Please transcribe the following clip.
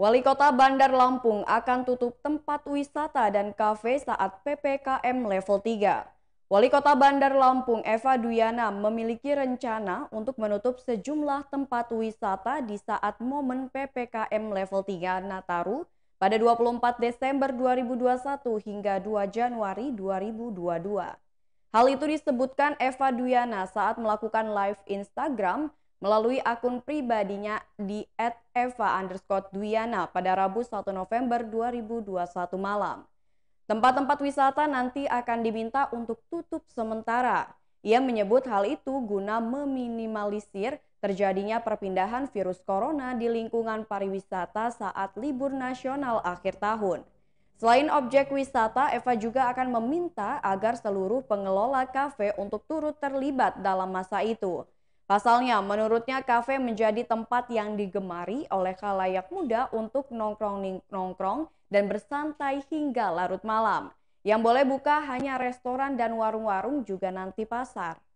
Wali Kota Bandar Lampung akan tutup tempat wisata dan kafe saat PPKM level 3. Wali Kota Bandar Lampung Eva Duyana memiliki rencana untuk menutup sejumlah tempat wisata di saat momen PPKM level 3 Nataru pada 24 Desember 2021 hingga 2 Januari 2022. Hal itu disebutkan Eva Duyana saat melakukan live Instagram melalui akun pribadinya di @eva_duyana pada Rabu 1 November 2021 malam. Tempat-tempat wisata nanti akan diminta untuk tutup sementara. Ia menyebut hal itu guna meminimalisir terjadinya perpindahan virus corona di lingkungan pariwisata saat libur nasional akhir tahun. Selain objek wisata, Eva juga akan meminta agar seluruh pengelola kafe untuk turut terlibat dalam masa itu. Pasalnya, menurutnya kafe menjadi tempat yang digemari oleh kalayak muda untuk nongkrong-nongkrong dan bersantai hingga larut malam. Yang boleh buka hanya restoran dan warung-warung juga nanti pasar.